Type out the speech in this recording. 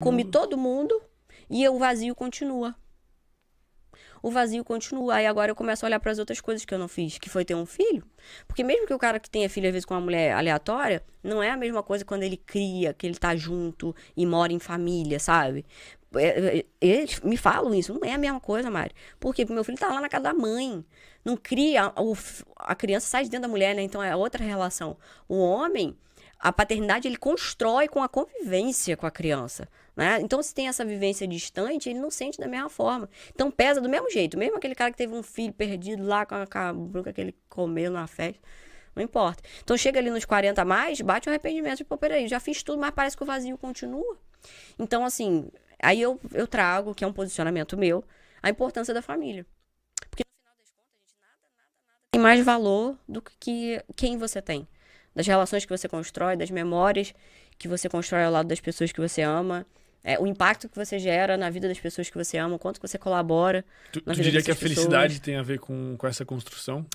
Comi hum. todo mundo e o vazio continua. O vazio continua. Aí agora eu começo a olhar para as outras coisas que eu não fiz, que foi ter um filho. Porque mesmo que o cara que tenha filho, às vezes, com uma mulher aleatória, não é a mesma coisa quando ele cria, que ele tá junto e mora em família, sabe? É, é, é, eles me falam isso, não é a mesma coisa, Mari. Por quê? Porque meu filho tá lá na casa da mãe. Não cria. A criança sai de dentro da mulher, né? Então é outra relação. O homem a paternidade ele constrói com a convivência com a criança. Né? Então, se tem essa vivência distante, ele não sente da mesma forma. Então, pesa do mesmo jeito. Mesmo aquele cara que teve um filho perdido lá com a bruca que ele comeu na festa. Não importa. Então, chega ali nos 40 a mais, bate o arrependimento. Pô, peraí, já fiz tudo, mas parece que o vazio continua. Então, assim, aí eu, eu trago, que é um posicionamento meu, a importância da família. Porque no final das contas, a gente nada, nada, nada tem mais valor do que quem você tem das relações que você constrói, das memórias que você constrói ao lado das pessoas que você ama. É, o impacto que você gera na vida das pessoas que você ama, o quanto você colabora. Tu, tu diria que a pessoas. felicidade tem a ver com, com essa construção?